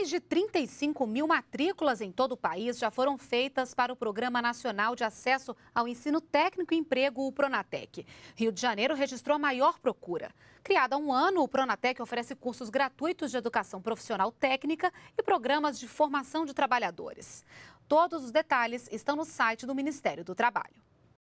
Mais de 35 mil matrículas em todo o país já foram feitas para o Programa Nacional de Acesso ao Ensino Técnico e Emprego, o Pronatec. Rio de Janeiro registrou a maior procura. Criado há um ano, o Pronatec oferece cursos gratuitos de educação profissional técnica e programas de formação de trabalhadores. Todos os detalhes estão no site do Ministério do Trabalho.